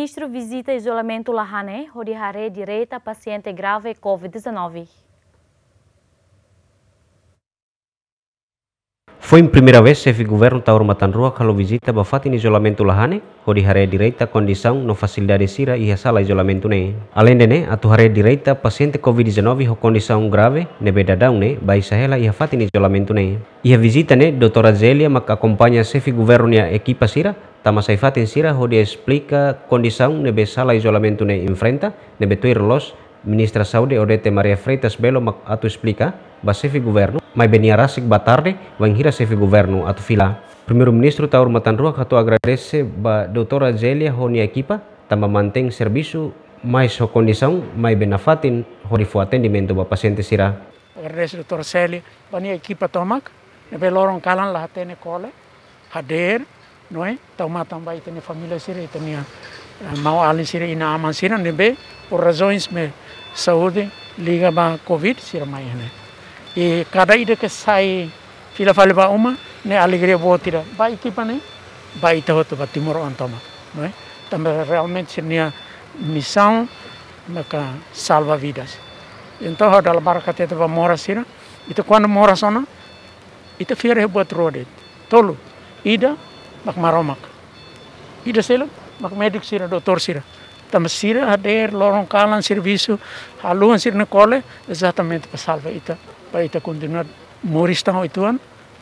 Ministro visita isolamento Lahane, Horihare direita paciente grave Covid-19. Foi em primeira vez chefe de governo Tauro Matanrua kalau visita Bafat em isolamento lahane, onde hare direita condição no facilidade sira e sala isolamento ne. Além de atu hare direita paciente COVID-19 ho condição grave ne bedadão ne, bai sahela e Bafat em isolamento ne. E a visita ne, doutora Zélia mak acompanha governo e equipa sira, Tama Saifat fatin sira onde explica condição ne be sala isolamento ne enfrenta, ne be tuir los, Ministra Saúde Odete Maria Freitas Belo mak atu explica, Basefi governo, mai beniarasik batarde, vanghira sefi governo ato fila. Primeiro-ministro taur matanrua kato agradece ba doutora Zélia Roniakipa, tamba mantém serviço mais sua condição, mais benafatin, horifo atendimento ba paciente sira. Agradece doutora Zélia, bani equipa tomak, nebe lorong kalan la hatene kole, hader, noi, tauma tamba itene familia sira, itene eh, mau alin sira, ina aman sira, nebe, por razões me saúde, liga ba covid sira mai, né? e kada ida que sai fila fale ba uma ne alegria boa tira ba equipa ne ba ita hoto ba timor antoma não é e? também realmente nia missão maka salva vidas então ha dal barca te ba mora sira ita quando mora sona ita fira buat trode Tolo, ida mak maromak ida selo mak medik sira doktor sira tam sira hader lorong kalan servisu, haluan sira na exatamente pa salva ita para ita continuar morista o ituan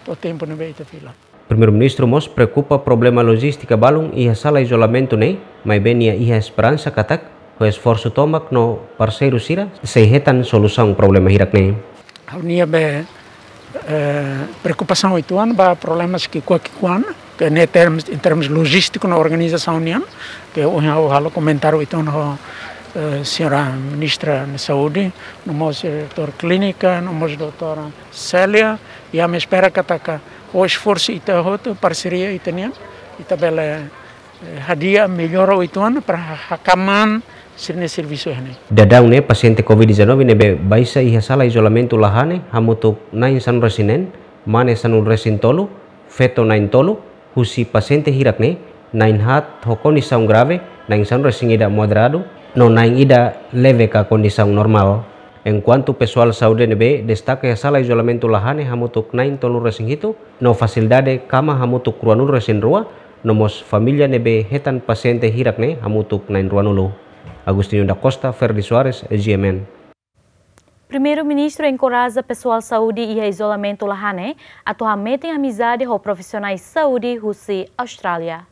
o tempo ne beita fila. Primeiro-ministro Mos preocupa problema logística balung e a sala isolamento nei, mas bem e a esperança katak o esforço tomak no parceiro sira se hetan solusang problema hirak nei. Haunia be eh, preocupação ituan ba problemas que kwa que kwan que ne termos em termos logístico na organização nian que o halo comentário ituan ho Eh, senhora ministra da Saúde, no nosso doutor Clínica, no nosso doutora Célia, e a minha espera que ataca o oh, esforço e a parceria e tenha, e eh, também hadiah melhor oito anos para hakaman sirne serviço hane. Dadang ne COVID-19 ini baisa iha sala isolamento lahane hamutuk nain san resinen mane sanul resin tolu feto nain tolu husi pasiente hirak nain hat hokoni saung grave nain san ida moderado no yang ida leve ka normal. En cuanto pessoal saúde nebe, destaca sala isolamento lahane hamutuk nain tolu resing hitu, no fasildade kama hamutuk ruanul resing rua, nomos familia nebe hetan pasiente hirak ne hamutuk nain ruanulu. Agustinho da Costa, Ferdi Soares, GMN. Primeiro-ministro encoraja pessoal saúde e isolamento lahane a metem amizade com profissionais saúde Rússia e Austrália.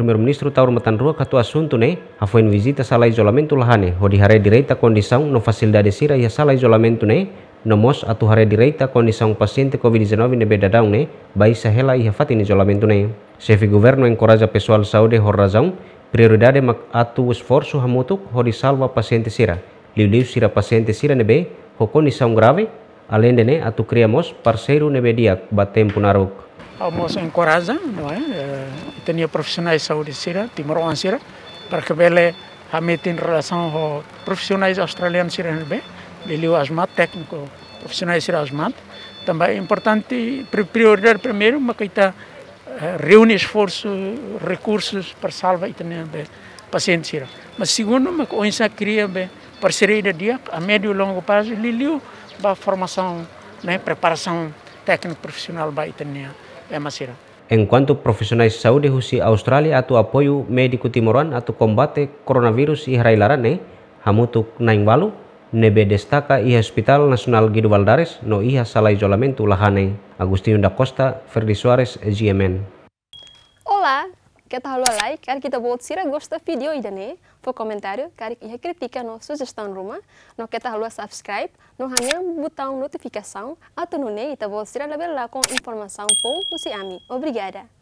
primeiro-ministro taur matanrua katu Asuntune, ne hafuin visita sala isolamento lahane hodi hare direita kondisaung no facilidade sira ia sala isolamento ne nomos atu hare direita kondisaung pasiente covid-19 ne daun ne bai sahela ia fatin isolamento ne Sefi governo encoraja pessoal saude hor razão prioridade mak atu esforso hamutuk hodi salva pasiente sira liu-liu sira pasiente sira nebe ho kondisaung grave alende ne atu criamos ne nebe diak batem punaruk em é encoraja, não é? Eu eh, tenho profissionais de saúde sira, Timor sira, para que ele realmente em relação aos profissionais australianos sira bem, ele o asmat técnico, profissionais sira asmat, também é importante prioridade primeiro, uma coisa eh, reúne esforço, recursos para salvar e também bem paciente sira. Mas segundo, uma coisa cria bem parceria de dia a médio e longo prazo, ele a formação, né, preparação técnico profissional vai ter é macira. Enquanto profissionais de saúde husi Austrália atau apoio médico timoran atau combate coronavírus ihrailaran nih, eh? hamutuk naing walu nebe nasional i Hospital Valdares no iha sala isolamento lahane. Eh? Agustinho da Costa, Ferdi Soares, GMN. Olá, quer dar o like, quer que te volte se gosta do vídeo e dane, for comentário, quer que critica no sugestão ruma, não quer dar o subscribe, não há botão notificação, até no e te volte se lá com informação por você é ami. Obrigada.